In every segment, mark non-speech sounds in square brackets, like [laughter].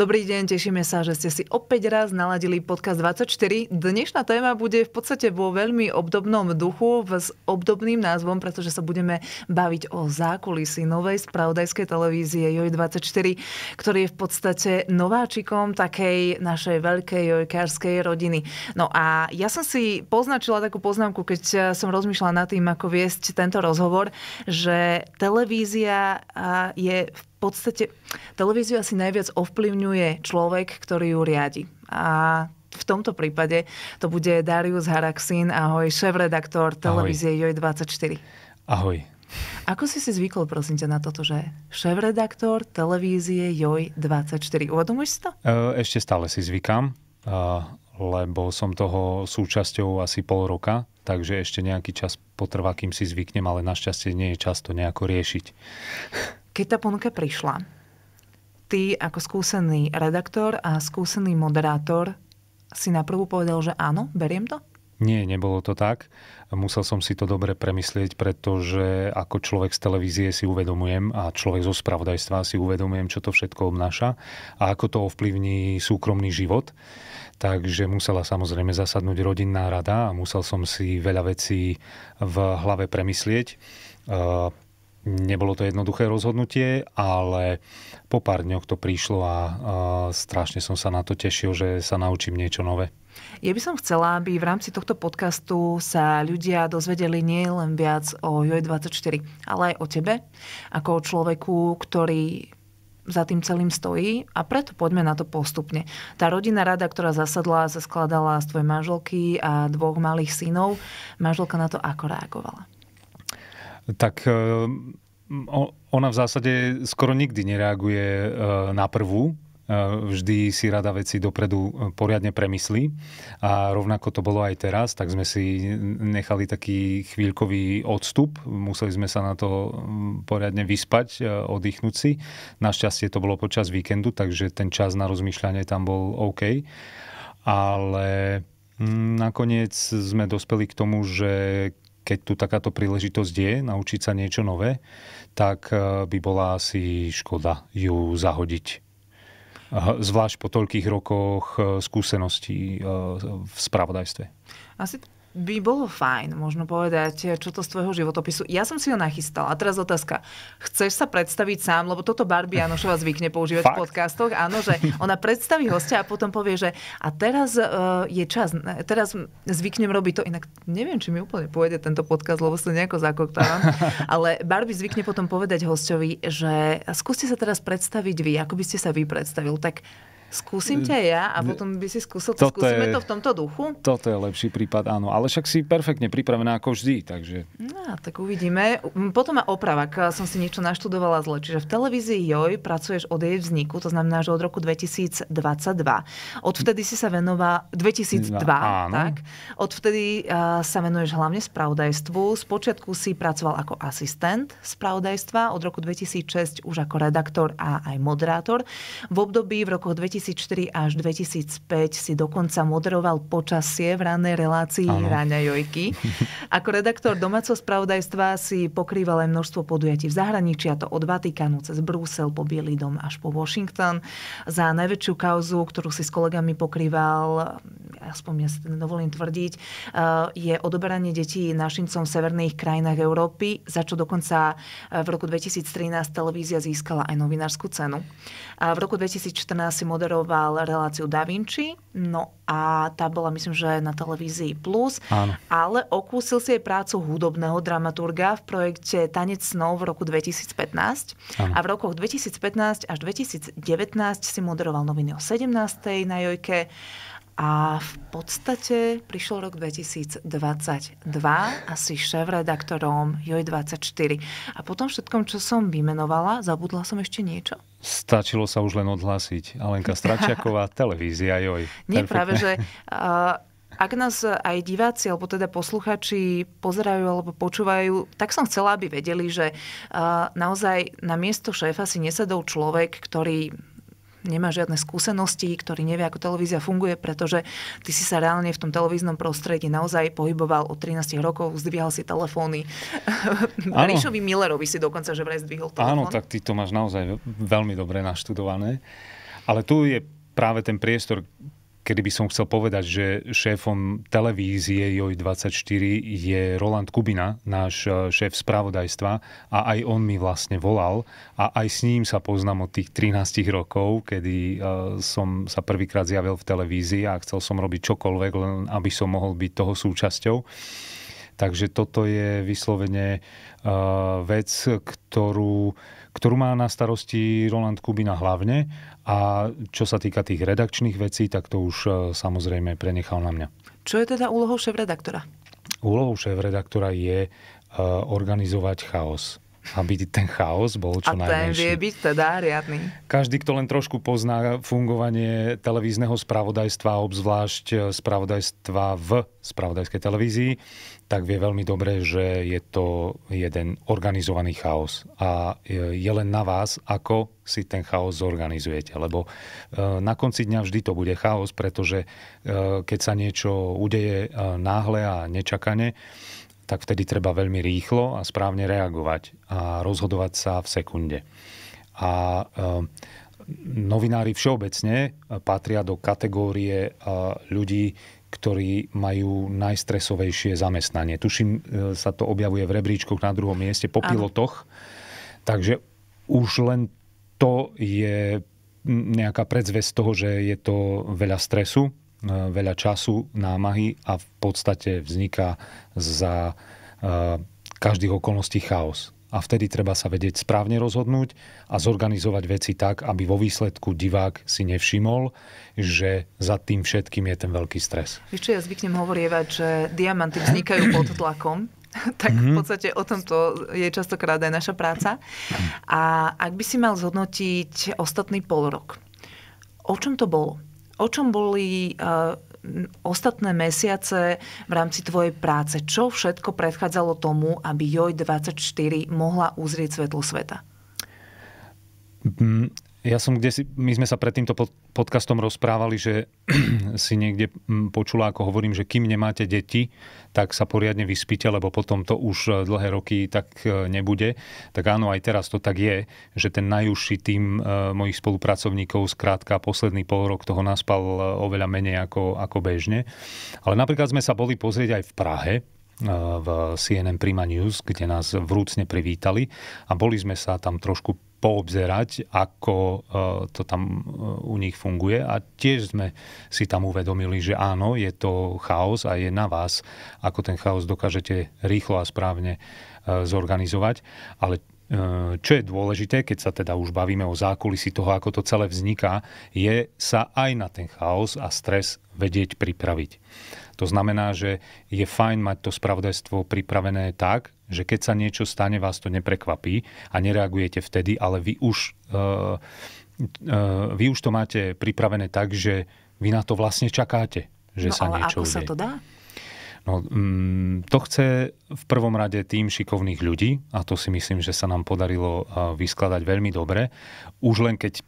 Dobrý deň, tešíme sa, že ste si opäť raz naladili podcast 24. Dnešná téma bude v podstate vo veľmi obdobnom duchu, s obdobným názvom, pretože sa budeme baviť o zákulisi novej spravodajskej televízie JOJ24, ktorý je v podstate nováčikom takej našej veľkej jojkárskej rodiny. No a ja som si poznačila takú poznámku, keď som rozmýšľala nad tým, ako viesť tento rozhovor, že televízia je v podstate televíziu asi najviac ovplyvňuje človek, ktorý ju riadi. A v tomto prípade to bude Darius Haraxin ahoj, šéf-redaktor televízie JOJ24. Ahoj. Ako si si zvykol, prosím ťa, na toto, že šéf-redaktor televízie JOJ24? Uvedomuješ si to? E, ešte stále si zvykám, e, lebo som toho súčasťou asi pol roka, takže ešte nejaký čas potrvá, kým si zvyknem, ale našťastie nie je často nejako riešiť keď tá ponuka prišla, ty ako skúsený redaktor a skúsený moderátor si prvú povedal, že áno, beriem to? Nie, nebolo to tak. Musel som si to dobre premyslieť, pretože ako človek z televízie si uvedomujem a človek zo spravodajstva si uvedomujem, čo to všetko obnáša a ako to ovplyvní súkromný život. Takže musela samozrejme zasadnúť rodinná rada a musel som si veľa vecí v hlave premyslieť Nebolo to jednoduché rozhodnutie, ale po pár dňoch to prišlo a strašne som sa na to tešil, že sa naučím niečo nové. Ja by som chcela, aby v rámci tohto podcastu sa ľudia dozvedeli nie len viac o JOJ24, ale aj o tebe, ako o človeku, ktorý za tým celým stojí a preto poďme na to postupne. Tá rodina rada, ktorá zasadla, sa skladala z tvojej manželky a dvoch malých synov. Manželka na to ako reagovala? tak eh, ona v zásade skoro nikdy nereaguje eh, na prvú, eh, vždy si rada veci dopredu poriadne premyslí. A rovnako to bolo aj teraz, tak sme si nechali taký chvíľkový odstup. Museli sme sa na to mm, poriadne vyspať, oddychnúť si. Našťastie to bolo počas víkendu, takže ten čas na rozmýšľanie tam bol OK. Ale mm, Nakoniec sme dospeli k tomu, že keď tu takáto príležitosť je, naučiť sa niečo nové, tak e, by bola asi škoda ju zahodiť. Zvlášť po toľkých rokoch e, skúseností e, v spravodajstve. Asi by bolo fajn možno povedať, eh, čo to z tvojho životopisu. Ja som si ho nachystala. A teraz otázka. Chceš sa predstaviť sám, lebo toto Barbie Janošova zvykne používať Fakt? v podcastoch. Áno, že ona predstaví hostia a potom povie, že a teraz uh, je čas, teraz zvyknem robiť to. Inak neviem, či mi úplne pôjde tento podcast, lebo sa nejako zakoktávam. Ale Barbie zvykne potom povedať hostovi, že skúste sa teraz predstaviť vy, ako by ste sa vy predstavil. Tak skúsim ťa ja a potom by si skúsil, to, skúsime je, to v tomto duchu? Toto je lepší prípad, áno. Ale však si perfektne pripravená ako vždy, takže... No, tak uvidíme. Potom ma opravak, som si niečo naštudovala zle. Čiže v televízii JOJ pracuješ od jej vzniku, to znamená, že od roku 2022. Odvtedy si sa venoval 2002, no, áno. tak? Odvtedy sa venuješ hlavne spravodajstvu. Spočiatku si pracoval ako asistent spravodajstva, od roku 2006 už ako redaktor a aj moderátor. V období v rokoch 2000 2004 až 2005 si dokonca moderoval počasie v ranej relácii ano. Ráňa Jojky. [laughs] Ako redaktor domáceho spravodajstva si pokrýval aj množstvo podujatí v zahraničí, a to od Vatikánu cez Brusel po Bielý dom až po Washington. Za najväčšiu kauzu, ktorú si s kolegami pokrýval, aspoň ja si teda dovolím tvrdiť, e, je odoberanie detí našincom v severných krajinách Európy, za čo dokonca e, v roku 2013 televízia získala aj novinárskú cenu. A v roku 2014 si moderoval reláciu Da Vinci, no a tá bola myslím, že na televízii Plus, Áno. ale okúsil si aj prácu hudobného dramaturga v projekte Tanec snov v roku 2015 Áno. a v rokoch 2015 až 2019 si moderoval noviny o 17. na Jojke a v podstate prišiel rok 2022 a si šéf-redaktorom JOJ24. A potom všetkom, čo som vymenovala, zabudla som ešte niečo? Stačilo sa už len odhlásiť. Alenka Stračiaková, [laughs] televízia JOJ. Nie, Perfect. práve, že uh, ak nás aj diváci, alebo teda posluchači pozerajú alebo počúvajú, tak som chcela, aby vedeli, že eh, naozaj na miesto šéfa si nesadol človek, ktorý nemá žiadne skúsenosti, ktorý nevie, ako televízia funguje, pretože ty si sa reálne v tom televíznom prostredí naozaj pohyboval od 13 rokov, zdvíhal si telefóny. Ríšovi Millerovi si dokonca, že vraj zdvihol telefón. Áno, tak ty to máš naozaj veľmi dobre naštudované. Ale tu je práve ten priestor, kedy by som chcel povedať, že šéfom televízie JOJ24 je Roland Kubina, náš e, šéf spravodajstva a aj on mi vlastne volal a aj s ním sa poznám od tých 13 rokov, kedy e, som sa prvýkrát zjavil v televízii a chcel som robiť čokoľvek, len aby som mohol byť toho súčasťou. Takže toto je vyslovene e, vec, ktorú, ktorú má na starosti Roland Kubina hlavne a čo sa týka tých redakčných vecí, tak to už e, samozrejme prenechal na mňa. Čo je teda úlohou šéf-redaktora? Úlohou šéf-redaktora je e, organizovať chaos aby ten chaos bol čo najmenší. A ten najmenší. vie byť teda riadný. Každý, kto len trošku pozná fungovanie televízneho spravodajstva, obzvlášť eh, spravodajstva v spravodajskej televízii, tak vie veľmi dobre, že je to jeden organizovaný chaos. A eh, je len na vás, ako si ten chaos zorganizujete. Lebo eh, na konci dňa vždy to bude chaos, pretože keď sa niečo udeje náhle a nečakane, tak vtedy treba veľmi rýchlo a správne reagovať a rozhodovať sa v sekunde. A e, novinári všeobecne e, patria do kategórie e, ľudí, ktorí majú najstresovejšie zamestnanie. Tuším, sa to objavuje v rebríčkoch na druhom mieste po pilotoch. Takže už len to je nejaká predzvesť toho, že je to veľa stresu E, veľa času, námahy a v podstate vzniká za e, každých okolností chaos. A vtedy treba sa vedieť správne rozhodnúť a zorganizovať veci tak, aby vo výsledku divák si nevšimol, že za tým všetkým je ten veľký stres. čo, ja zvyknem hovorievať, že diamanty vznikajú pod tlakom, [laughs] tak v mhm. podstate o tomto je častokrát aj naša práca. A ak by si mal zhodnotiť ostatný pol rok, o čom to bolo? o čom boli e, ostatné mesiace v rámci tvojej práce? Čo všetko predchádzalo tomu, aby JOJ24 mohla uzrieť svetlo sveta? Mm, ja som kde si, my sme sa pred týmto podcastom rozprávali, že [clears throat] si niekde mm, počula, ako hovorím, že kým nemáte deti, tak sa poriadne vyspíte, lebo potom to už eh, dlhé roky tak eh, nebude. Tak áno, aj teraz to tak je, že ten najúžší tým eh, mojich spolupracovníkov zkrátka posledný pol rok toho naspal oveľa menej ako, ako bežne. Ale napríklad sme sa boli pozrieť aj v Prahe, v CNN Prima News, kde nás vrúcne privítali a boli sme sa tam trošku poobzerať, ako eh, to tam eh, u nich funguje. A tiež sme si tam uvedomili, že áno, je to chaos a je na vás, ako ten chaos dokážete rýchlo a správne eh, zorganizovať. Ale čo je dôležité, keď sa teda už bavíme o zákulisi toho, ako to celé vzniká, je sa aj na ten chaos a stres vedieť pripraviť. To znamená, že je fajn mať to spravodajstvo pripravené tak, že keď sa niečo stane, vás to neprekvapí a nereagujete vtedy, ale vy už, uh, uh, vy už to máte pripravené tak, že vy na to vlastne čakáte, že no, sa ale niečo ako udeje. sa to dá? No, mm, to chce v prvom rade tým šikovných ľudí, a to si myslím, že sa nám podarilo eh, vyskladať veľmi dobre. Už len keď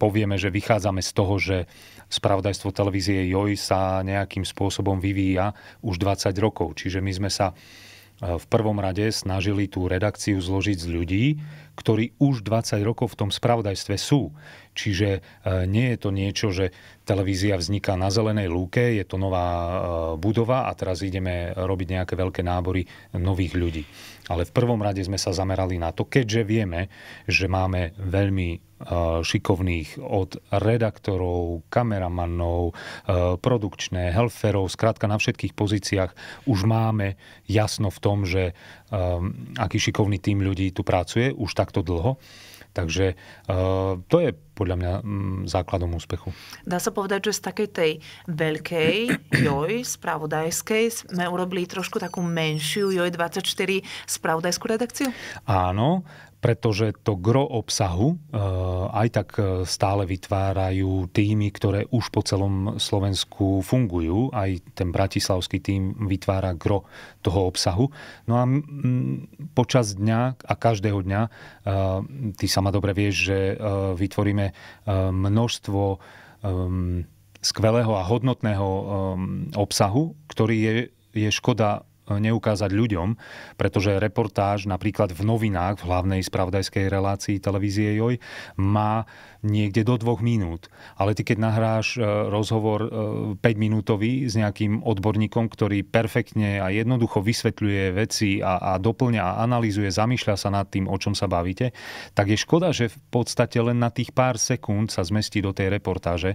povieme, že vychádzame z toho, že spravodajstvo televízie JOJ sa nejakým spôsobom vyvíja už 20 rokov. Čiže my sme sa Eh, v prvom rade snažili tú redakciu zložiť z ľudí, ktorí už 20 rokov v tom spravodajstve sú. Čiže eh, nie je to niečo, že televízia vzniká na zelenej lúke, je to nová eh, budova a teraz ideme robiť nejaké veľké nábory nových ľudí. Ale v prvom rade sme sa zamerali na to, keďže vieme, že máme veľmi šikovných od redaktorov, kameramanov, e, produkčné, helferov, skrátka na všetkých pozíciách už máme jasno v tom, že e, aký šikovný tým ľudí tu pracuje už takto dlho. Takže e, to je podľa mňa základom úspechu. Dá sa povedať, že z takej tej veľkej [clears throat] joj spravodajskej sme urobili trošku takú menšiu joj 24 spravodajskú redakciu? Áno, pretože to gro obsahu eh, aj tak eh, stále vytvárajú týmy, ktoré už po celom Slovensku fungujú. Aj ten bratislavský tým vytvára gro toho obsahu. No a počas dňa a každého dňa, eh, ty sama dobre vieš, že vytvoríme množstvo skvelého a hodnotného obsahu, ktorý je, je škoda neukázať ľuďom, pretože reportáž napríklad v novinách, v hlavnej spravodajskej relácii televízie Joj, má niekde do dvoch minút. Ale ty, keď nahráš e, rozhovor 5-minútový e, s nejakým odborníkom, ktorý perfektne a jednoducho vysvetľuje veci a, a doplňa a analýzuje, zamýšľa sa nad tým, o čom sa bavíte, tak je škoda, že v podstate len na tých pár sekúnd sa zmestí do tej reportáže.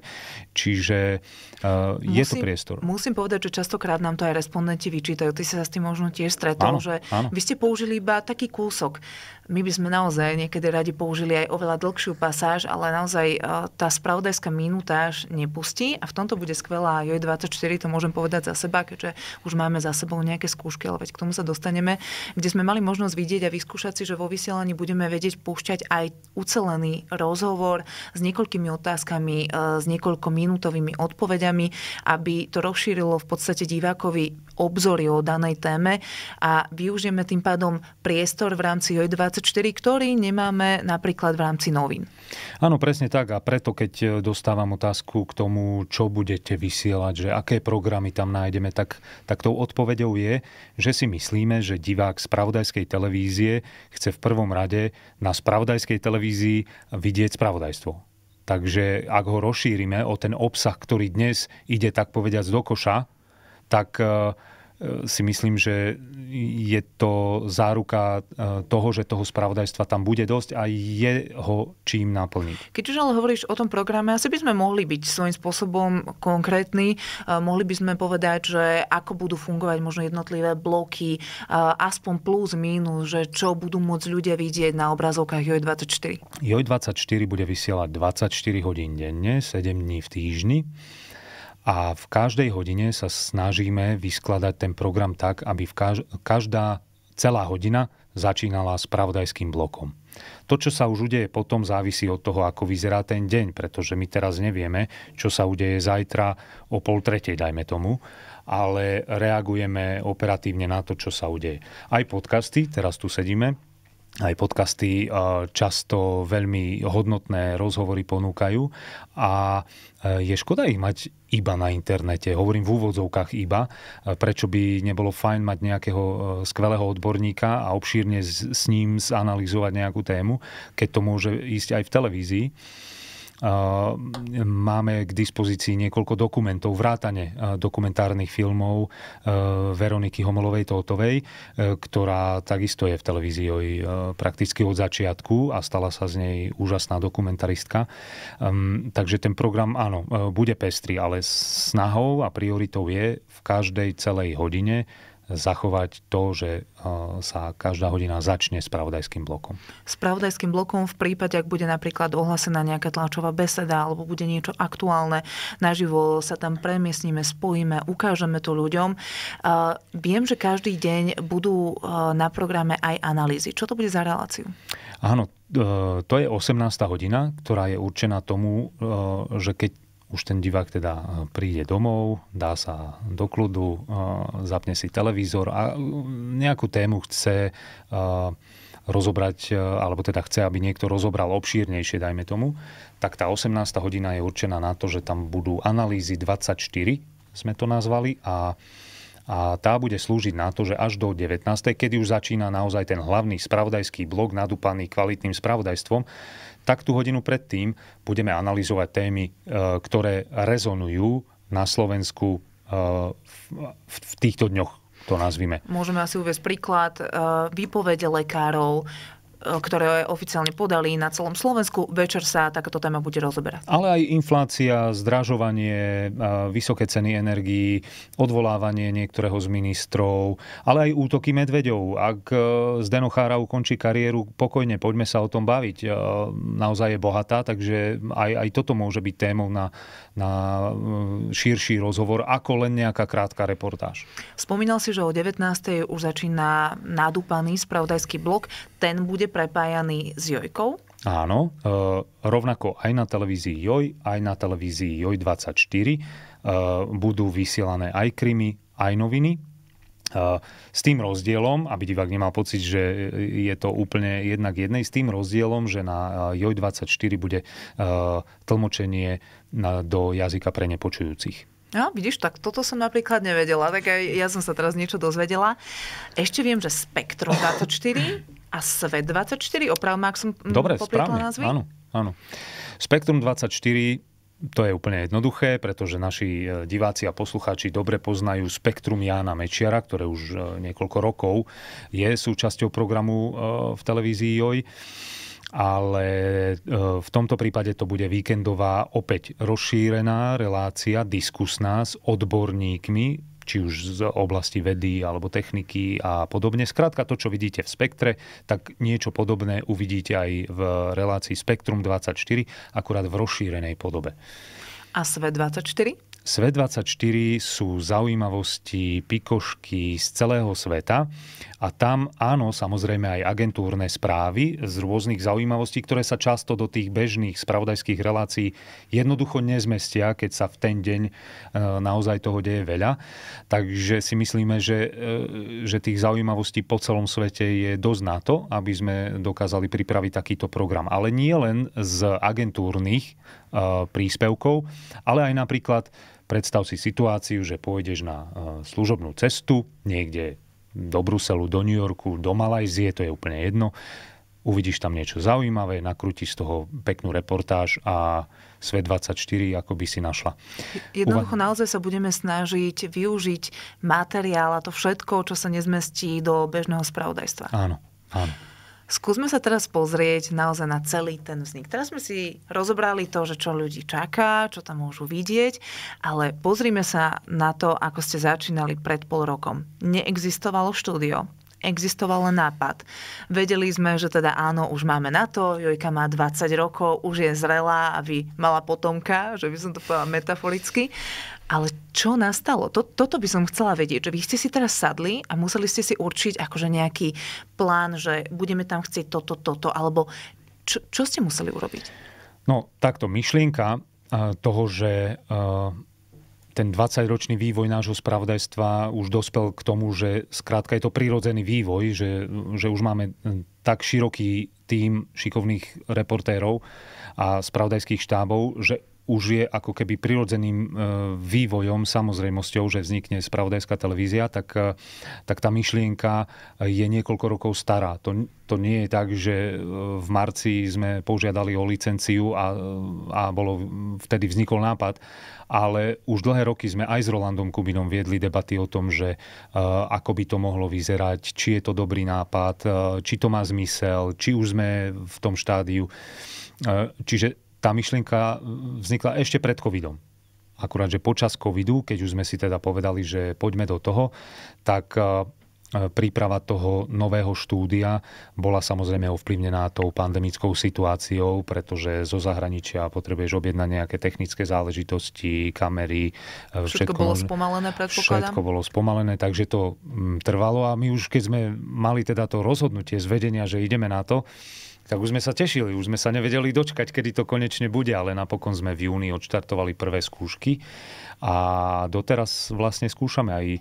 Čiže uh, je musím, to priestor. Musím povedať, že častokrát nám to aj respondenti vyčítajú. Ty sa s tým možno tiež stretol, áno, že áno. vy ste použili iba taký kúsok. My by sme naozaj niekedy radi použili aj oveľa dlhšiu pasáž, ale naozaj e, tá spravodajská až nepustí a v tomto bude skvelá JOJ24, to môžem povedať za seba, keďže už máme za sebou nejaké skúšky, ale veď k tomu sa dostaneme, kde sme mali možnosť vidieť a vyskúšať si, že vo vysielaní budeme vedieť púšťať aj ucelený rozhovor s niekoľkými otázkami, e, s minútovými odpovediami, aby to rozšírilo v podstate divákovi obzory o danej aktuálnej téme a využijeme tým pádom priestor v rámci JOJ24, ktorý nemáme napríklad v rámci novín. Áno, presne tak a preto keď dostávam otázku k tomu, čo budete vysielať, že aké programy tam nájdeme, tak, tak tou odpoveďou je, že si myslíme, že divák spravodajskej televízie chce v prvom rade na spravodajskej televízii vidieť spravodajstvo. Takže ak ho rozšírime o ten obsah, ktorý dnes ide tak povediať do koša, tak uh, si myslím, že je to záruka e, toho, že toho spravodajstva tam bude dosť a je ho čím naplniť. Keď už ale hovoríš o tom programe, asi by sme mohli byť svojím spôsobom konkrétni. E, mohli by sme povedať, že ako budú fungovať možno jednotlivé bloky, e, aspoň plus, minus, že čo budú môcť ľudia vidieť na obrazovkách JOJ24. JOJ24 bude vysielať 24 hodín denne, 7 dní v týždni. A v každej hodine sa snažíme vyskladať ten program tak, aby v kaž- každá celá hodina začínala s pravodajským blokom. To, čo sa už udeje potom, závisí od toho, ako vyzerá ten deň, pretože my teraz nevieme, čo sa udeje zajtra o pol tretej, dajme tomu, ale reagujeme operatívne na to, čo sa udeje. Aj podcasty, teraz tu sedíme, aj podcasty často veľmi hodnotné rozhovory ponúkajú a e, je škoda ich mať iba na internete. Hovorím v úvodzovkách iba. E, prečo by nebolo fajn mať nejakého e, skvelého odborníka a obšírne s ním zanalizovať nejakú tému, keď to môže ísť aj v televízii. Ehm, máme k dispozícii niekoľko dokumentov, vrátane e, dokumentárnych filmov e, Veroniky Homolovej Tótovej, e, ktorá takisto je v televízii prakticky od začiatku a stala sa z nej úžasná dokumentaristka. Ehm, takže ten program, áno, bude pestrý, ale snahou a prioritou je v každej celej hodine zachovať to, že e, sa každá hodina začne spravodajským blokom. Spravodajským blokom v prípade, ak bude napríklad ohlásená nejaká tlačová beseda alebo bude niečo aktuálne, naživo sa tam premiesníme, spojíme, ukážeme to ľuďom. E, viem, že každý deň budú e, na programe aj analýzy. Čo to bude za reláciu? Áno, to je 18. hodina, ktorá je určená tomu, že keď už ten divák teda e, príde domov, dá sa do kľudu, e, zapne si televízor a e, nejakú tému chce rozobrať, alebo teda chce, aby niekto rozobral obšírnejšie, dajme tomu, tak tá 18. hodina je určená na to, že tam budú analýzy 24, sme to nazvali, a a tá bude slúžiť na to, že až do 19., kedy už začína naozaj ten hlavný spravodajský blok nadúpaný kvalitným spravodajstvom, tak tú hodinu predtým budeme analyzovať témy, e, ktoré rezonujú na Slovensku e, v týchto dňoch to nazvime. Môžeme asi uvieť príklad e, výpovede lekárov, E, ktoré oficiálne podali na celom Slovensku. Večer sa takáto téma bude rozoberať. Ale aj inflácia, zdražovanie, e, vysoké ceny energií, odvolávanie niektorého z ministrov, ale aj útoky medveďov. Ak e, z Denochára ukončí kariéru, pokojne poďme sa o tom baviť. Naozaj je bohatá, takže aj, aj toto môže byť témou na, na širší rozhovor, ako len nejaká krátka reportáž. Spomínal si, že o 19. už začína nadúpaný spravodajský blok. Ten bude bude prepájaný s Jojkou? Áno, e, rovnako aj na televízii Joj, aj na televízii Joj24 e, budú vysielané aj krymy, aj noviny. E, s tým rozdielom, aby divák nemal pocit, že je to úplne jednak jednej, s tým rozdielom, že na e, Joj24 bude e, tlmočenie na, e, do jazyka pre nepočujúcich. No, vidíš, tak toto som napríklad nevedela, tak aj ja som sa teraz niečo dozvedela. Ešte viem, že Spektrum 24 a Svet 24, opravom, ak som mm, Dobre, správne, názvy? áno, áno. Spektrum 24 to je úplne jednoduché, pretože naši e, diváci a poslucháči dobre poznajú spektrum Jána Mečiara, ktoré už e, niekoľko rokov je súčasťou programu e, v televízii JOJ ale v tomto prípade to bude víkendová opäť rozšírená relácia, diskusná s odborníkmi či už z oblasti vedy alebo techniky a podobne. Skrátka to, čo vidíte v spektre, tak niečo podobné uvidíte aj v relácii Spektrum 24, akurát v rozšírenej podobe. A Svet 24? Svet 24 sú zaujímavosti, pikošky z celého sveta a tam áno, samozrejme aj agentúrne správy z rôznych zaujímavostí, ktoré sa často do tých bežných spravodajských relácií jednoducho nezmestia, keď sa v ten deň e, naozaj toho deje veľa. Takže si myslíme, že, e, že tých zaujímavostí po celom svete je dosť na to, aby sme dokázali pripraviť takýto program. Ale nie len z agentúrnych e, príspevkov, ale aj napríklad Predstav si situáciu, že pôjdeš na e, služobnú cestu niekde do Bruselu, do New Yorku, do Malajzie, to je úplne jedno. Uvidíš tam niečo zaujímavé, nakrútiš z toho peknú reportáž a Svet 24 ako by si našla. Jednoducho Uva... naozaj sa budeme snažiť využiť materiál a to všetko, čo sa nezmestí do bežného spravodajstva. Áno, áno. Skúsme sa teraz pozrieť naozaj na celý ten vznik. Teraz sme si rozobrali to, že čo ľudí čaká, čo tam môžu vidieť, ale pozrime sa na to, ako ste začínali pred pol rokom. Neexistovalo štúdio, existoval len nápad. Vedeli sme, že teda áno, už máme na to, Jojka má 20 rokov, už je zrelá a vy mala potomka, že by som to povedala metaforicky. Ale čo nastalo? To, toto by som chcela vedieť, že vy ste si teraz sadli a museli ste si určiť akože nejaký plán, že budeme tam chcieť toto, toto, alebo čo, čo ste museli urobiť? No takto, myšlienka eh, toho, že eh, ten 20-ročný vývoj nášho spravodajstva už dospel k tomu, že skrátka je to prirodzený vývoj, že, že už máme eh, tak široký tým šikovných reportérov a spravodajských štábov, že už je ako keby prirodzeným e, vývojom, samozrejmosťou, že vznikne spravodajská televízia, tak, e, tak tá myšlienka je niekoľko rokov stará. To, to nie je tak, že e, v marci sme požiadali o licenciu a, a bolo, vtedy vznikol nápad, ale už dlhé roky sme aj s Rolandom Kubinom viedli debaty o tom, že ako by to mohlo vyzerať, či je to dobrý nápad, či to má zmysel, či už sme v tom štádiu. Čiže tá myšlienka vznikla ešte pred covidom. Akurát, že počas covidu, keď už sme si teda povedali, že poďme do toho, tak E, príprava toho nového štúdia bola samozrejme ovplyvnená tou pandemickou situáciou, pretože zo zahraničia potrebuješ objednať nejaké technické záležitosti, kamery. E, všetko, všetko bolo spomalené, predpokladám? Všetko bolo spomalené, takže to mm, trvalo a my už keď sme mali teda to rozhodnutie z vedenia, že ideme na to, tak už sme sa tešili, už sme sa nevedeli dočkať, kedy to konečne bude, ale napokon sme v júni odštartovali prvé skúšky a doteraz vlastne skúšame aj e,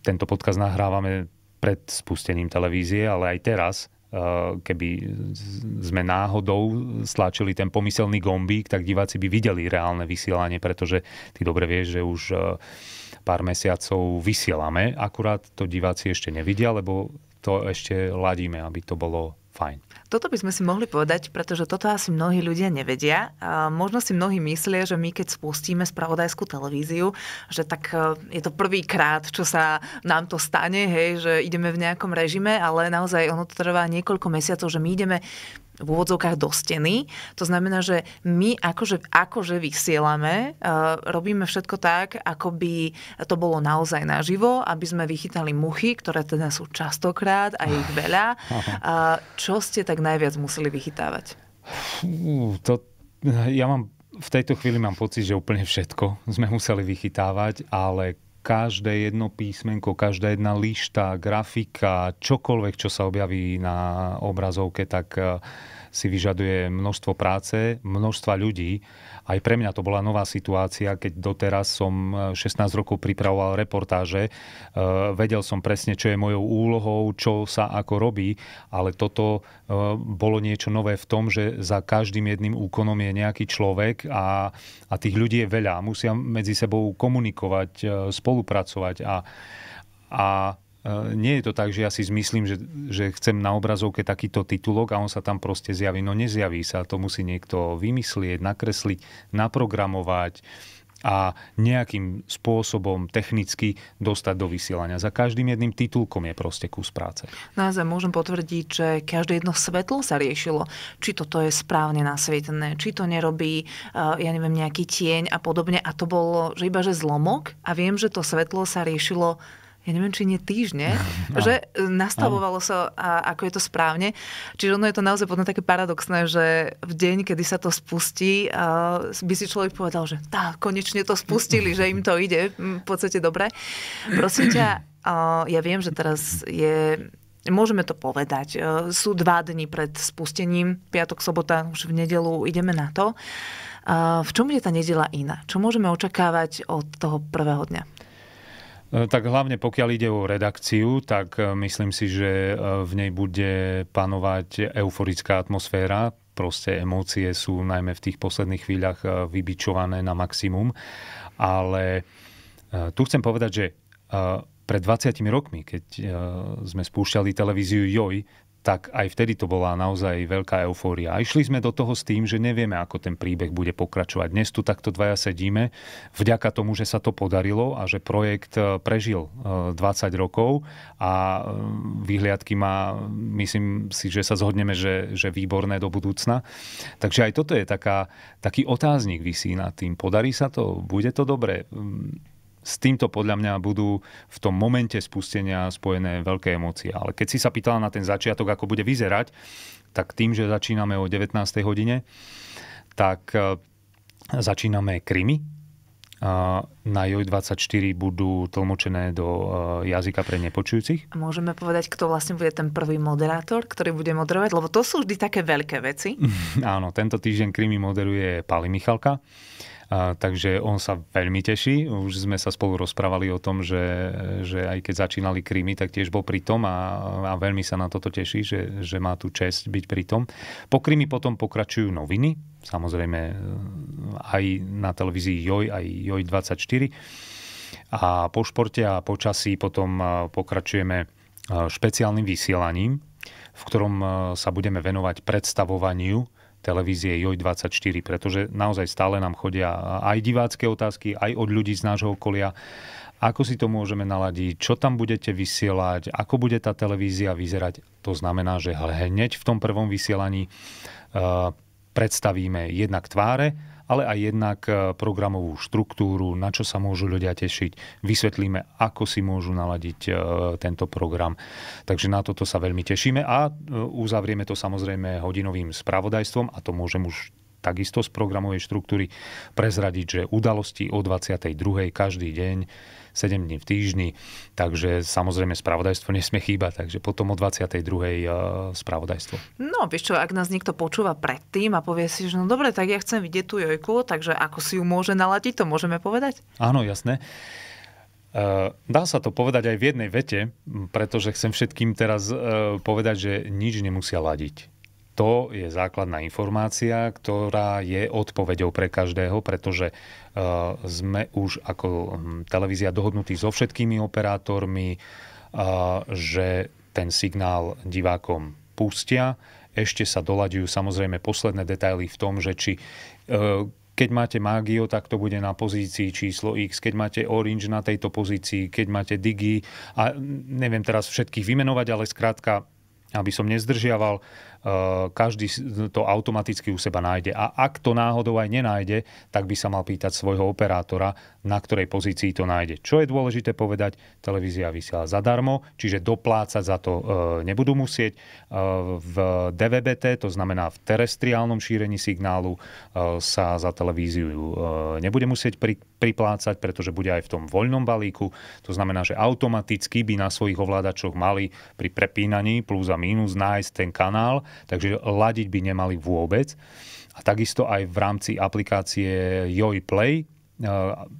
tento podcast podcast nahrávame pred spustením televízie, ale aj teraz, eh, keby sme náhodou stlačili ten pomyselný gombík, tak diváci by videli reálne vysielanie, pretože ty dobre vieš, že už eh, pár mesiacov vysielame. Akurát to diváci ešte nevidia, lebo to ešte ladíme, aby to bolo fajn. Toto by sme si mohli povedať, pretože toto asi mnohí ľudia nevedia. Možno si mnohí myslia, že my keď spustíme spravodajskú televíziu, že tak e, je to prvýkrát, čo sa nám to stane, hej, že ideme v nejakom režime, ale naozaj ono to trvá niekoľko mesiacov, že my ideme v úvodzovkách do steny. To znamená, že my akože, akože vysielame, e, robíme všetko tak, ako by to bolo naozaj naživo, aby sme vychytali muchy, ktoré teda sú častokrát a ich veľa. [laughs] Čo ste tak najviac museli vychytávať? to, ja mám v tejto chvíli mám pocit, že úplne všetko sme museli vychytávať, ale každé jedno písmenko, každá jedna lišta, grafika, čokoľvek, čo sa objaví na obrazovke, tak eh, si vyžaduje množstvo práce, množstva ľudí. Aj pre mňa to bola nová situácia, keď doteraz som 16 eh, rokov pripravoval reportáže. Eh, vedel som presne, čo je mojou úlohou, čo sa ako robí, ale toto eh, bolo niečo nové v tom, že za každým jedným úkonom je nejaký človek a, a tých ľudí je veľa. Musia medzi sebou komunikovať, spolupracovať a, a E, nie je to tak, že ja si zmyslím, že, že chcem na obrazovke takýto titulok a on sa tam proste zjaví. No nezjaví sa, to musí niekto vymyslieť, nakresliť, naprogramovať a nejakým spôsobom technicky dostať do vysielania. Za každým jedným titulkom je proste kus práce. Naozaj môžem potvrdiť, že každé jedno svetlo sa riešilo. Či toto je správne nasvietené, či to nerobí, e, ja neviem, nejaký tieň a podobne. A to bolo, že iba že zlomok. A viem, že to svetlo sa riešilo ja neviem, či nie týždne, no. no. že e, nastavovalo sa, a ako je to správne. Čiže ono je to naozaj potom také paradoxné, že v deň, kedy sa to spustí, by si človek povedal, že tá, konečne to spustili, že im to ide, v podstate dobre. Prosím ťa, ja viem, že teraz je Môžeme to povedať. E, sú dva dni pred spustením, piatok, sobota, už v nedelu ideme na to. V čom je tá nedela iná? Čo môžeme očakávať od toho prvého dňa? E, tak hlavne pokiaľ ide o redakciu, tak e, myslím si, že e, v nej bude panovať euforická atmosféra. Proste emócie sú najmä v tých posledných chvíľach vybičované na maximum. Ale tu chcem povedať, že pred 20 rokmi, keď sme spúšťali televíziu JOJ, tak aj vtedy to bola naozaj veľká eufória. A išli sme do toho s tým, že nevieme, ako ten príbeh bude pokračovať. Dnes tu takto dvaja sedíme, vďaka tomu, že sa to podarilo a že projekt e, prežil 20 e, rokov a e, vyhliadky má, myslím si, že sa zhodneme, že, že výborné do budúcna. Takže aj toto je taká, taký otáznik vysí nad tým. Podarí sa to? Bude to dobre? s týmto podľa mňa budú v tom momente spustenia spojené veľké emócie. Ale keď si sa pýtala na ten začiatok, ako bude vyzerať, tak tým, že začíname o 19. hodine, tak e, začíname krymy. E, na JOJ24 budú tlmočené do e, jazyka pre nepočujúcich. Môžeme povedať, kto vlastne bude ten prvý moderátor, ktorý bude moderovať, lebo to sú vždy také veľké veci. [laughs] Áno, tento týždeň krymy moderuje Pali Michalka. A, takže on sa veľmi teší. Už sme sa spolu rozprávali o tom, že, že aj keď začínali krímy, tak tiež bol pri tom a, a veľmi sa na toto teší, že, že má tu čest byť pri tom. Po krímy potom pokračujú noviny, samozrejme e, aj na televízii JOJ, aj JOJ24. A po športe a počasí potom e, pokračujeme e, špeciálnym vysielaním, v ktorom sa budeme venovať predstavovaniu televízie JOJ24, pretože naozaj stále nám chodia aj divácké otázky, aj od ľudí z nášho okolia ako si to môžeme naladiť, čo tam budete vysielať, ako bude tá televízia vyzerať. To znamená, že hneď v tom prvom vysielaní eh, predstavíme jednak tváre, ale aj jednak e, programovú štruktúru, na čo sa môžu ľudia tešiť. Vysvetlíme, ako si môžu naladiť e, tento program. Takže na toto sa veľmi tešíme a e, uzavrieme to samozrejme hodinovým spravodajstvom a to môžem už takisto z programovej štruktúry prezradiť, že udalosti o 22. každý deň 7 dní v týždni, takže samozrejme spravodajstvo nesmie chýbať, takže potom o 22. Eh, spravodajstvo. No, vieš čo, ak nás niekto počúva predtým a povie si, že no dobre, tak ja chcem vidieť tú Jojku, takže ako si ju môže naladiť, to môžeme povedať? Áno, jasné. Eh, dá sa to povedať aj v jednej vete, pretože chcem všetkým teraz eh, povedať, že nič nemusia ladiť to je základná informácia, ktorá je odpoveďou pre každého, pretože eh, sme už ako hm, televízia dohodnutí so všetkými operátormi, eh, že ten signál divákom pustia. Ešte sa doľaďujú samozrejme posledné detaily v tom, že či eh, keď máte Magio, tak to bude na pozícii číslo X, keď máte Orange na tejto pozícii, keď máte Digi a hm, neviem teraz všetkých vymenovať, ale skrátka aby som nezdržiaval, E, každý to automaticky u seba nájde. A ak to náhodou aj nenájde, tak by sa mal pýtať svojho operátora, na ktorej pozícii to nájde. Čo je dôležité povedať, televízia vysiela zadarmo, čiže doplácať za to e, nebudú musieť. E, v DVBT, to znamená v terestriálnom šírení signálu, sa za televíziu nebude musieť priplácať, pretože bude aj v tom voľnom balíku. To znamená, že automaticky by na svojich ovládačoch mali pri prepínaní plus a mínus nájsť ten kanál, takže ladiť by nemali vôbec. A takisto aj v rámci aplikácie Joy Play eh,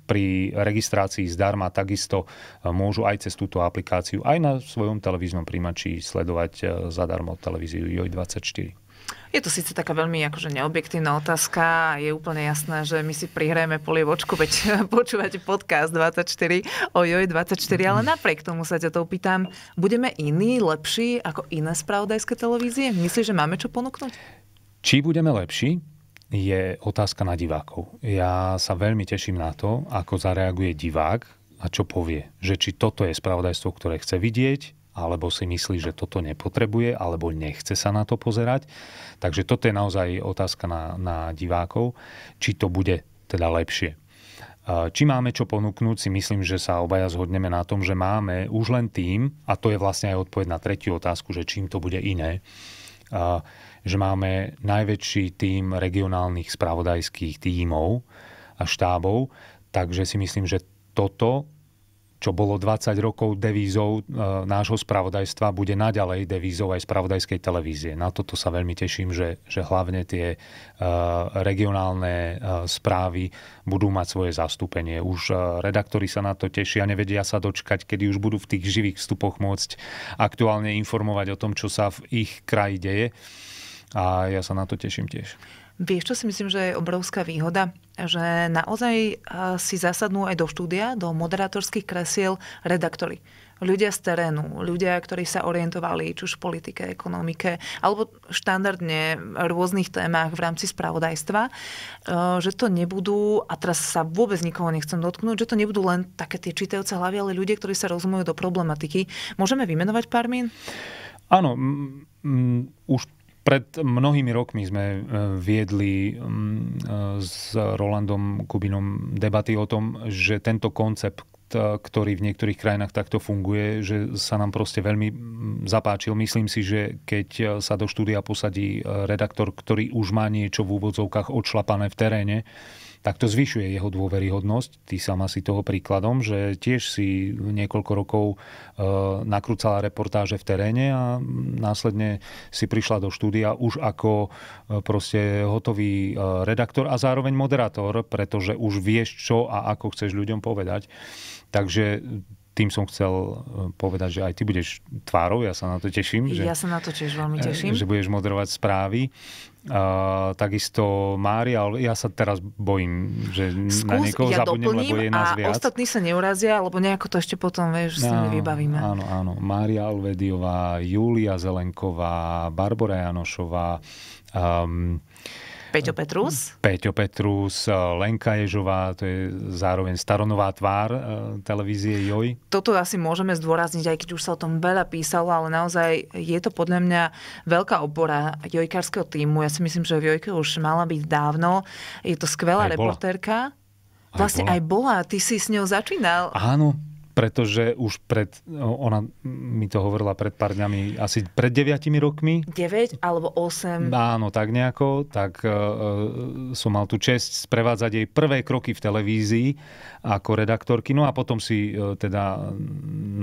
pri registrácii zdarma takisto eh, môžu aj cez túto aplikáciu aj na svojom televíznom príjmači sledovať eh, zadarmo televíziu Joj24. Je to síce taká veľmi akože neobjektívna otázka a je úplne jasné, že my si prihrajeme polievočku, veď [laughs] počúvate podcast 24 o joj 24, ale mhm. napriek tomu sa ťa to opýtam, budeme iní, lepší ako iné spravodajské televízie? Myslíš, že máme čo ponúknuť? Či budeme lepší? je otázka na divákov. Ja sa veľmi teším na to, ako zareaguje divák a čo povie. Že či toto je spravodajstvo, ktoré chce vidieť, alebo si myslí, že toto nepotrebuje, alebo nechce sa na to pozerať. Takže toto je naozaj otázka na, na divákov, či to bude teda lepšie. Či máme čo ponúknuť, si myslím, že sa obaja zhodneme na tom, že máme už len tým, a to je vlastne aj odpoveď na tretiu otázku, že čím to bude iné, že máme najväčší tým regionálnych spravodajských tímov a štábov, takže si myslím, že toto čo bolo 20 rokov devízou e, nášho spravodajstva, bude naďalej devízou aj spravodajskej televízie. Na toto sa veľmi teším, že, že hlavne tie e, regionálne e, správy budú mať svoje zastúpenie. Už redaktori sa na to tešia, nevedia sa dočkať, kedy už budú v tých živých vstupoch môcť aktuálne informovať o tom, čo sa v ich kraji deje. A ja sa na to teším tiež. Vieš, čo si myslím, že je obrovská výhoda? že naozaj e, si zasadnú aj do štúdia, do moderátorských kresiel redaktory. Ľudia z terénu, ľudia, ktorí sa orientovali či už v politike, ekonomike, alebo štandardne v rôznych témach v rámci spravodajstva, e, že to nebudú, a teraz sa vôbec nikoho nechcem dotknúť, že to nebudú len také tie čítajúce hlavy, ale ľudia, ktorí sa rozumujú do problematiky. Môžeme vymenovať pár min? Áno, m- m- už pred mnohými rokmi sme e, viedli mm, e, s Rolandom Kubinom debaty o tom, že tento koncept, ktorý v niektorých krajinách takto funguje, že sa nám proste veľmi mm, zapáčil. Myslím si, že keď e, sa do štúdia posadí redaktor, ktorý už má niečo v úvodzovkách odšlapané v teréne, tak to zvyšuje jeho dôveryhodnosť. Ty sama si toho príkladom, že tiež si niekoľko rokov e, nakrúcala reportáže v teréne a následne si prišla do štúdia už ako e, proste hotový e, redaktor a zároveň moderátor, pretože už vieš čo a ako chceš ľuďom povedať. Takže tým som chcel povedať, že aj ty budeš tvárou, ja sa na to teším. Že, ja sa na to tiež veľmi teším. Že budeš moderovať správy. Uh, takisto Mária, ale ja sa teraz bojím, že Skús, na niekoho ja zabudnem, lebo je nás a viac. ostatní sa neurazia, alebo nejako to ešte potom, vieš, no, si vybavíme. Áno, áno. Mária Alvediová, Julia Zelenková, Barbara Janošová, um, Peťo Petrus. Peťo Petrus, eh, Lenka Ježová, to je zároveň staronová tvár eh, televízie JOJ. Toto asi môžeme zdôrazniť, aj keď už sa o tom veľa písalo, ale naozaj je to podľa mňa veľká opora jojkárskeho týmu. Ja si myslím, že v jojke už mala byť dávno. Je to skvelá reportérka. Vlastne aj bola. aj bola, ty si s ňou začínal. Áno, pretože už pred, no, ona mi to hovorila pred pár dňami, asi pred 9 rokmi. 9 alebo 8. Áno, tak nejako, tak e, e som mal tú čest sprevádzať jej prvé kroky v televízii ako redaktorky, no a potom si e, teda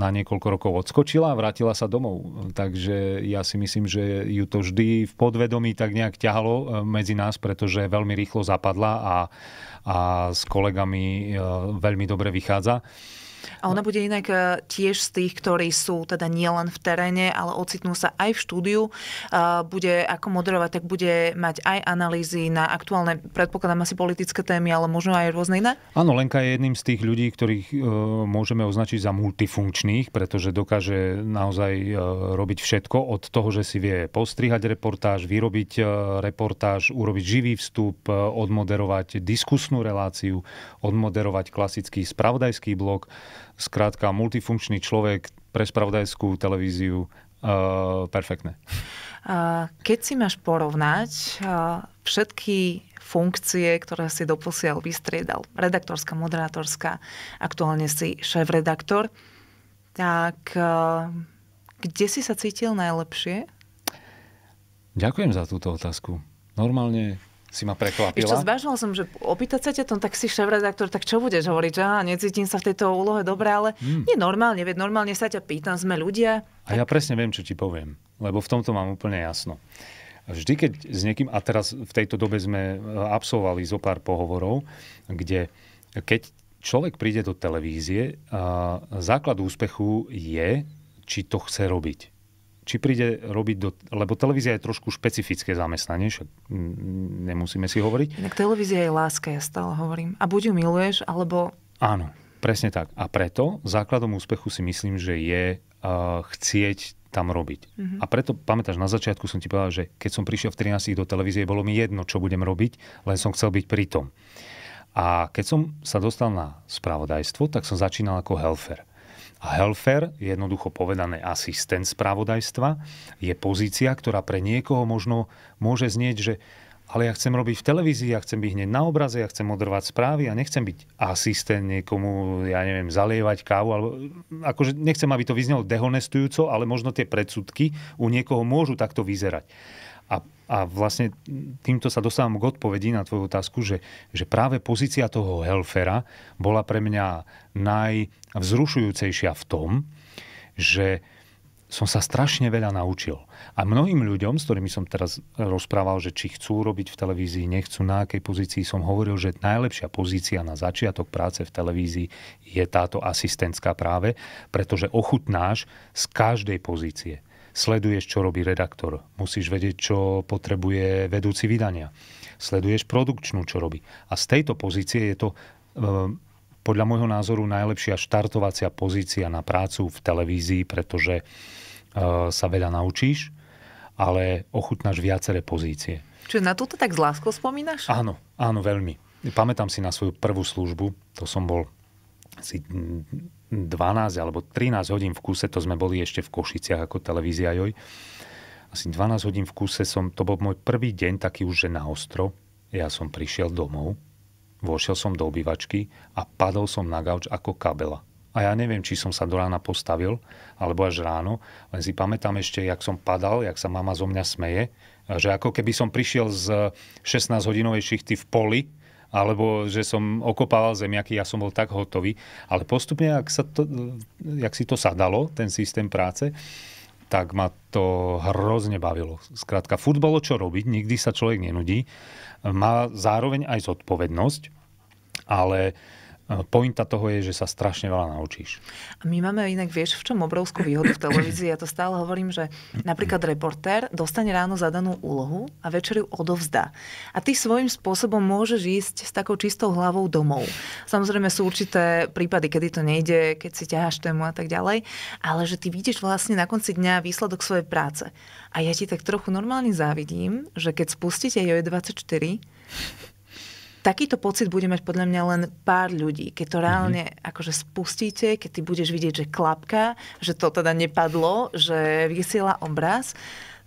na niekoľko rokov odskočila a vrátila sa domov. Takže ja si myslím, že ju to vždy v podvedomí tak nejak ťahalo e, medzi nás, pretože veľmi rýchlo zapadla a, a s kolegami e, veľmi dobre vychádza. A ona bude inak e, tiež z tých, ktorí sú teda nielen v teréne, ale ocitnú sa aj v štúdiu. E, bude ako moderovať, tak bude mať aj analýzy na aktuálne, predpokladám asi politické témy, ale možno aj rôzne iné? Áno, Lenka je jedným z tých ľudí, ktorých e, môžeme označiť za multifunkčných, pretože dokáže naozaj robiť všetko od toho, že si vie postrihať reportáž, vyrobiť reportáž, urobiť živý vstup, odmoderovať diskusnú reláciu, odmoderovať klasický spravodajský blok, Skrátka, multifunkčný človek pre spravodajskú televíziu, uh, perfektné. Keď si máš porovnať eh, všetky funkcie, ktoré si doposiaľ vystriedal, redaktorská, moderátorská, aktuálne si šéf-redaktor, tak eh, kde si sa cítil najlepšie? Ďakujem za túto otázku. Normálne si ma prekvapila. Ešte zvažoval som, že opýtať sa ťa tom, tak si šéf-redaktor, tak čo budeš hovoriť, že á, necítim sa v tejto úlohe dobre, ale hmm. nie normálne, veď normálne sa ťa pýtam, sme ľudia. A tak... ja presne viem, čo ti poviem, lebo v tomto mám úplne jasno. Vždy, keď s niekým, a teraz v tejto dobe sme e, absolvovali zo pár pohovorov, kde keď človek príde do televízie, a základ úspechu je, či to chce robiť či príde robiť do... Lebo televízia je trošku špecifické zamestnanie, však nemusíme si hovoriť. Tak televízia je láska, ja stále hovorím. A buď ju miluješ, alebo... Áno, presne tak. A preto základom úspechu si myslím, že je uh, chcieť tam robiť. Mm-hmm. A preto, pamätáš, na začiatku som ti povedal, že keď som prišiel v 13 do televízie, bolo mi jedno, čo budem robiť, len som chcel byť pri tom. A keď som sa dostal na spravodajstvo, tak som začínal ako helfer. Helfer, jednoducho povedané asistent spravodajstva, je pozícia, ktorá pre niekoho možno môže znieť, že ale ja chcem robiť v televízii, ja chcem byť hneď na obraze, ja chcem moderovať správy a ja nechcem byť asistent niekomu, ja neviem, zalievať kávu, alebo akože nechcem, aby to vyznelo dehonestujúco, ale možno tie predsudky u niekoho môžu takto vyzerať. A, a vlastne týmto sa dostávam k odpovedí na tvoju otázku, že, že práve pozícia toho helfera bola pre mňa najvzrušujúcejšia v tom, že som sa strašne veľa naučil. A mnohým ľuďom, s ktorými som teraz rozprával, že či chcú robiť v televízii, nechcú, na akej pozícii, som hovoril, že najlepšia pozícia na začiatok práce v televízii je táto asistentská práve, pretože ochutnáš z každej pozície. Sleduješ, čo robí redaktor. Musíš vedieť, čo potrebuje vedúci vydania. Sleduješ produkčnú, čo robí. A z tejto pozície je to ehm, podľa môjho názoru najlepšia štartovacia pozícia na prácu v televízii, pretože ehm, sa veľa naučíš, ale ochutnáš viaceré pozície. Čiže na túto tak z láskou spomínaš? Áno, áno, veľmi. Pamätám si na svoju prvú službu, to som bol asi 12 alebo 13 hodín v kuse, to sme boli ešte v Košiciach ako televízia joj. Asi 12 hodín v kuse som, to bol môj prvý deň taký už, že na ostro. Ja som prišiel domov, vošiel som do obývačky a padol som na gauč ako kabela. A ja neviem, či som sa do rána postavil, alebo až ráno, len si pamätám ešte, jak som padal, jak sa mama zo mňa smeje, že ako keby som prišiel z 16-hodinovej šichty v poli, alebo že som okopával zemiaky, ja som bol tak hotový. Ale postupne, ak, sa to, ak si to sadalo, ten systém práce, tak ma to hrozne bavilo. Skrátka, furt bolo čo robiť, nikdy sa človek nenudí. Má zároveň aj zodpovednosť, ale uh, Pointa toho je, že sa strašne veľa naučíš. A my máme inak, vieš, v čom obrovskú výhodu v televízii. Ja to stále hovorím, že napríklad reportér dostane ráno zadanú úlohu a večer ju odovzdá. A ty svojím spôsobom môžeš ísť s takou čistou hlavou domov. Samozrejme sú určité prípady, kedy to nejde, keď si ťaháš tému a tak ďalej, ale že ty vidíš vlastne na konci dňa výsledok svojej práce. A ja ti tak trochu normálne závidím, že keď spustíte joj 24 takýto pocit bude mať podľa mňa len pár ľudí. Keď to mhm. reálne mm-hmm. akože spustíte, keď ty budeš vidieť, že klapka, že to teda nepadlo, že vysiela obraz,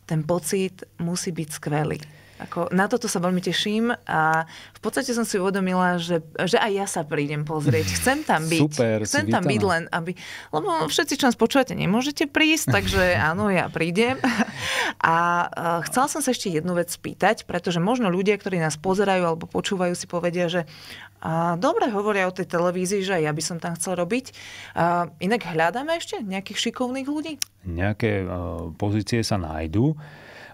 ten pocit musí byť skvelý. Ako, na toto sa veľmi teším a v podstate som si uvedomila, že, že aj ja sa prídem pozrieť. Chcem tam byť. Super, Chcem tam byť len, aby... Lebo všetci, čo nás počúvate, nemôžete prísť, takže [laughs] áno, ja prídem. A e, chcela som sa ešte jednu vec spýtať, pretože možno ľudia, ktorí nás pozerajú alebo počúvajú, si povedia, že a dobre hovoria o tej televízii, že ja by som tam chcel robiť. A inak hľadáme ešte nejakých šikovných ľudí? Nejaké e, pozície sa nájdú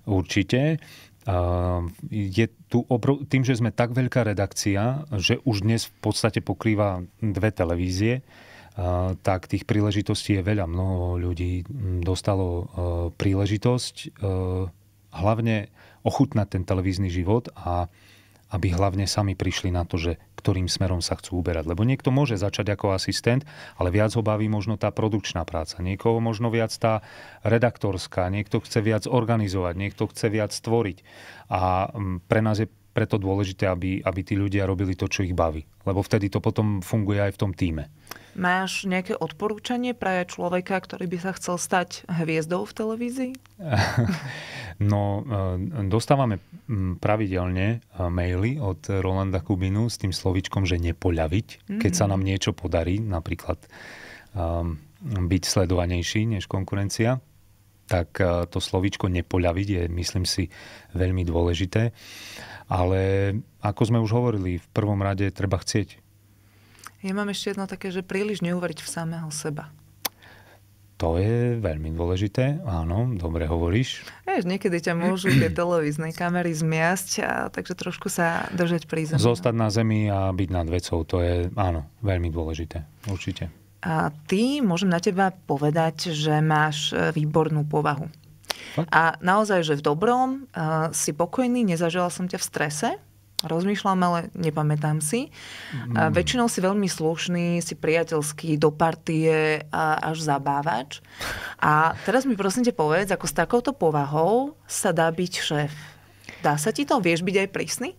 určite. Ehm, je tu obrov, tým, že sme tak veľká redakcia, že už dnes v podstate pokrýva dve televízie, ehm, tak tých príležitostí je veľa. Mnoho ľudí hm, dostalo ehm, príležitosť hlavne ochutnať ten televízny život a aby hlavne sami prišli na to, že ktorým smerom sa chcú uberať. Lebo niekto môže začať ako asistent, ale viac ho baví možno tá produkčná práca, niekoho možno viac tá redaktorská, niekto chce viac organizovať, niekto chce viac stvoriť. A mm, pre nás je preto dôležité, aby, aby tí ľudia robili to, čo ich baví. Lebo vtedy to potom funguje aj v tom týme. Máš nejaké odporúčanie pre človeka, ktorý by sa chcel stať hviezdou v televízii? [laughs] No, eh, dostávame mm, pravidelne eh, maily od Rolanda Kubinu s tým slovičkom, že nepoľaviť, mm-hmm. keď sa mhm. nám niečo podarí, napríklad um, byť sledovanejší než konkurencia, tak eh, to slovičko nepoľaviť je, myslím si, veľmi dôležité. Ale ako sme už hovorili, v prvom rade treba chcieť. Ja mám ešte jedno také, že príliš neuveriť v samého seba. To je veľmi dôležité, áno, dobre hovoríš. Vieš, niekedy ťa môžu tie [clears throat] televízne kamery zmiasť, a, takže trošku sa držať pri zemi. No. Zostať na zemi a byť nad vecou, to je, áno, veľmi dôležité, určite. A ty, môžem na teba povedať, že máš e, výbornú povahu. A naozaj, že v dobrom, uh, si pokojný, nezažila som ťa v strese, rozmýšľam, ale nepamätám si. Mm. A mhm. väčšinou si veľmi slušný, si priateľský, do partie a až zabávač. A teraz mi prosím te povedz, ako s takouto povahou sa dá byť šéf? Dá sa ti to? Vieš byť aj prísny?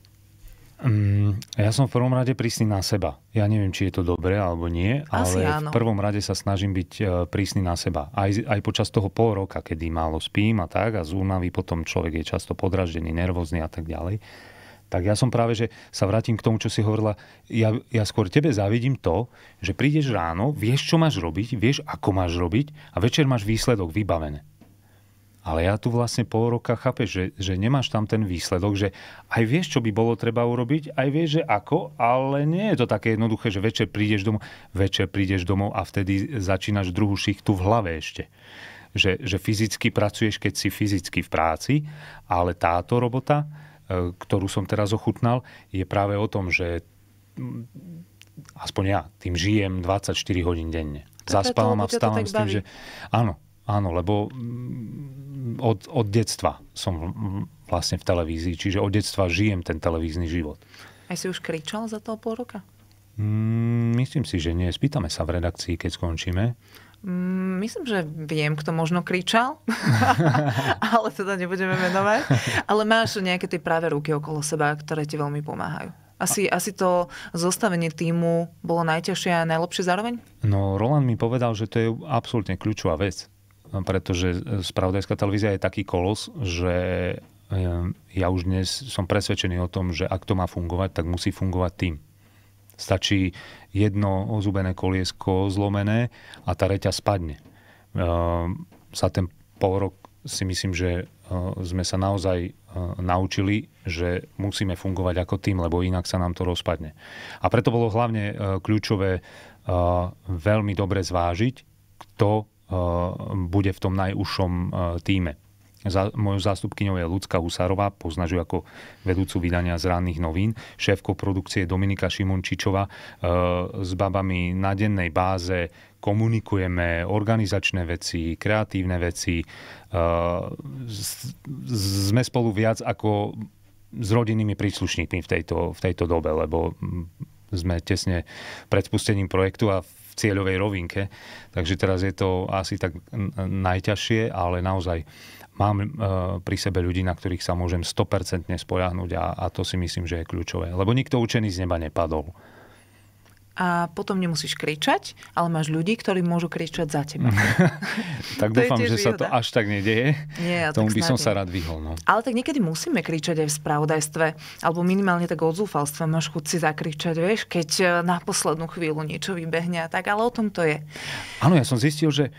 Mm, ja som v prvom rade prísny na seba. Ja neviem, či je to dobré alebo nie, Asi ale áno. v prvom rade sa snažím byť e, prísny na seba. Aj, aj počas toho pol roka, kedy málo spím a tak, a z únavy potom človek je často podraždený, nervózny a tak ďalej tak ja som práve, že sa vrátim k tomu, čo si hovorila. Ja, ja skôr tebe závidím to, že prídeš ráno, vieš, čo máš robiť, vieš, ako máš robiť a večer máš výsledok vybavené. Ale ja tu vlastne pol roka chápeš, že, že nemáš tam ten výsledok, že aj vieš, čo by bolo treba urobiť, aj vieš, že ako, ale nie je to také jednoduché, že večer prídeš domov, večer prídeš domov a vtedy začínaš druhú šichtu v hlave ešte. Že, že fyzicky pracuješ, keď si fyzicky v práci, ale táto robota, E, ktorú som teraz ochutnal, je práve o tom, že mm, aspoň ja tým žijem 24 hodín denne. Tak Zaspávam a vstávam s tým, že áno, áno, lebo mm, od, od detstva som mm, vlastne v televízii, čiže od detstva žijem ten televízny život. Aj si už kričal za toho pol roka? Mm, myslím si, že nie. Spýtame sa v redakcii, keď skončíme. Mm, myslím, že viem, kto možno kričal, [laughs] ale teda nebudeme menovať. Ale máš nejaké tie práve ruky okolo seba, ktoré ti veľmi pomáhajú. Asi, asi to zostavenie týmu bolo najťažšie a najlepšie zároveň? No, Roland mi povedal, že to je absolútne kľúčová vec, pretože e, spravodajská televízia je taký kolos, že e, ja už dnes som presvedčený o tom, že ak to má fungovať, tak musí fungovať tým Stačí jedno ozubené koliesko zlomené a tá reťa spadne. Ehm, za ten pol rok si myslím, že eh, sme sa naozaj eh, naučili, že musíme fungovať ako tým, lebo inak sa nám to rozpadne. A preto bolo hlavne eh, kľúčové veľmi dobre zvážiť, kto bude v tom najúžšom týme. Za, mojou zástupkyňou je Lucka Husárová, poznáš ju ako vedúcu vydania z ranných novín, šéfko produkcie Dominika Šimončičova. E, s babami na dennej báze komunikujeme organizačné veci, kreatívne veci. E, z, sme spolu viac ako s rodinnými príslušníkmi v tejto, v tejto dobe, lebo sme tesne pred spustením projektu a v cieľovej rovinke. Takže teraz je to asi tak najťažšie, ale naozaj mám uh, pri sebe ľudí, na ktorých sa môžem 100% spoľahnúť a, a to si myslím, že je kľúčové. Lebo nikto učený z neba nepadol. A potom nemusíš kričať, ale máš ľudí, ktorí môžu kričať za teba. [laughs] tak to dúfam, že výhoda. sa to až tak nedeje. Nie, Tomu tak by som sa rád vyhol. No. Ale tak niekedy musíme kričať aj v spravodajstve, alebo minimálne tak od zúfalstva máš chuť si zakričať, vieš, keď e, na poslednú chvíľu niečo vybehne a tak, ale o tom to je. Áno, ja som zistil, že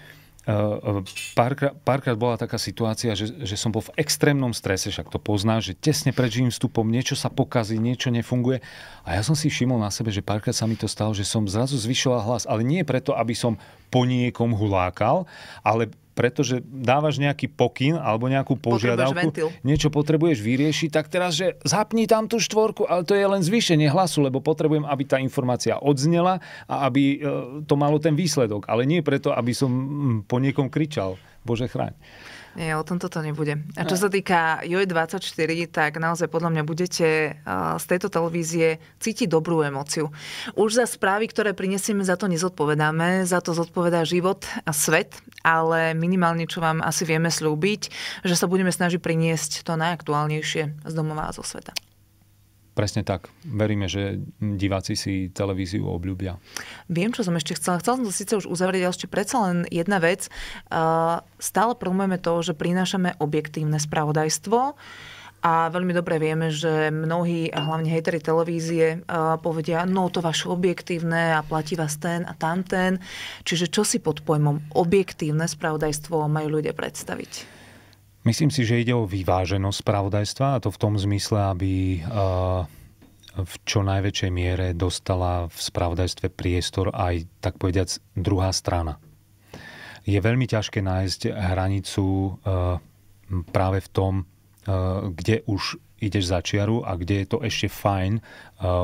Párkrát, párkrát bola taká situácia, že, že som bol v extrémnom strese, však to poznáš, že tesne pred živým vstupom niečo sa pokazí, niečo nefunguje. A ja som si všimol na sebe, že párkrát sa mi to stalo, že som zrazu zvyšoval hlas, ale nie preto, aby som po niekom hulákal, ale pretože dávaš nejaký pokyn alebo nejakú požiadavku, niečo potrebuješ vyriešiť, tak teraz, že zapni tam tú štvorku, ale to je len zvýšenie hlasu, lebo potrebujem, aby tá informácia odznela a aby e, to malo ten výsledok. Ale nie preto, aby som mm, po niekom kričal. Bože chráň. Nie, o tomto to nebude. A čo sa týka JOJ24, tak naozaj podľa mňa budete eh, z tejto televízie cítiť dobrú emociu. Už za správy, ktoré prinesieme, za to nezodpovedáme, za to zodpovedá život a svet, ale minimálne, čo vám asi vieme slúbiť, že sa budeme snažiť priniesť to najaktuálnejšie z domova a zo sveta. Presne tak. Veríme, že diváci si televíziu obľúbia. Viem, čo som ešte chcela. Chcela som to síce už uzavrieť, ale ešte predsa len jedna vec. Uh, stále promujeme to, že prinášame objektívne spravodajstvo. A veľmi dobre vieme, že mnohí, a hlavne hejteri televízie, uh, povedia, no to vaše objektívne a platí vás ten a tamten. Čiže čo si pod pojmom objektívne spravodajstvo majú ľudia predstaviť? Myslím si, že ide o vyváženosť spravodajstva a to v tom zmysle, aby eh, v čo najväčšej miere dostala v spravodajstve priestor aj, tak povediac, druhá strana. Je veľmi ťažké nájsť hranicu eh, práve v tom, eh, kde už ideš za čiaru a kde je to ešte fajn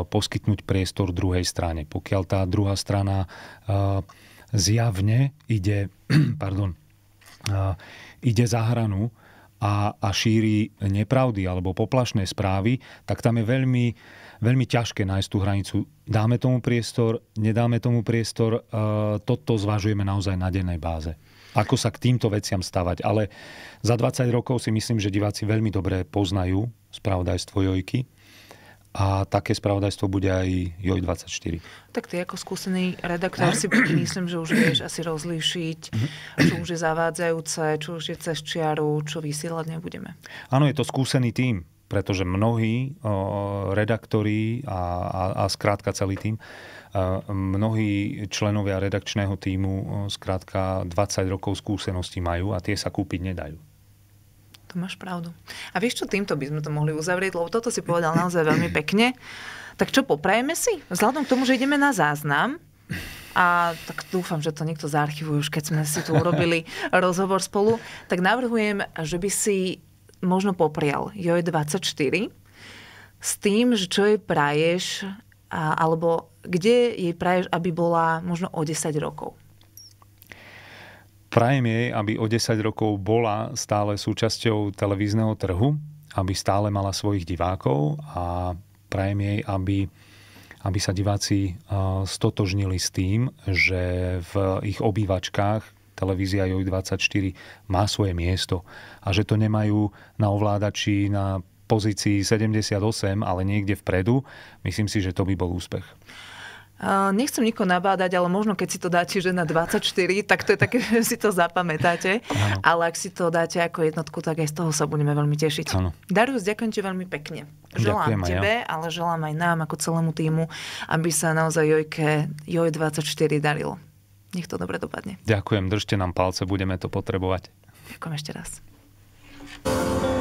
poskytnúť priestor druhej strane. Pokiaľ tá druhá strana zjavne ide, [clears throat] pardon, ide za hranu a, a šíri nepravdy alebo poplašné správy, tak tam je veľmi, veľmi ťažké nájsť tú hranicu. Dáme tomu priestor, nedáme tomu priestor, e, toto zvažujeme naozaj na dennej báze. Ako sa k týmto veciam stavať. Ale za 20 rokov si myslím, že diváci veľmi dobre poznajú spravodajstvo Jojky a také spravodajstvo bude aj JOJ24. Tak ty ako skúsený redaktor si [clears throat] myslím, že už vieš asi rozlíšiť, mhm. čo už je zavádzajúce, čo už je cez čiaru, čo vysielať nebudeme. Áno, je to skúsený tým, pretože mnohí o, redaktori a, a, a skrátka celý tým, mnohí členovia redakčného týmu o, skrátka 20 rokov skúsenosti majú a tie sa kúpiť nedajú. To máš pravdu. A vieš čo, týmto by sme to mohli uzavrieť, lebo toto si povedal naozaj veľmi pekne. Tak čo, poprajeme si? Vzhľadom k tomu, že ideme na záznam, a tak dúfam, že to niekto zaarchivuje už, keď sme si tu urobili rozhovor spolu, tak navrhujem, že by si možno poprial JOJ24 s tým, že čo jej praješ, a, alebo kde jej praješ, aby bola možno o 10 rokov. Prajem jej, aby o 10 rokov bola stále súčasťou televízneho trhu, aby stále mala svojich divákov a prajem jej, aby, aby sa diváci stotožnili s tým, že v ich obývačkách televízia JOJ24 má svoje miesto a že to nemajú na ovládači na pozícii 78, ale niekde vpredu, myslím si, že to by bol úspech. Eh, nechcem nikoho nabádať, ale možno keď si to dáte že na 24, tak to je také, [laughs] že si to zapamätáte. Ano. Ale ak si to dáte ako jednotku, tak aj z toho sa budeme veľmi tešiť. Ano. Darius, ďakujem ti veľmi pekne. Želám ďakujem tebe, ja. ale želám aj nám ako celému týmu, aby sa naozaj Jojke Joj24 darilo. Nech to dobre dopadne. Ďakujem, držte nám palce, budeme to potrebovať. Ďakujem ešte raz.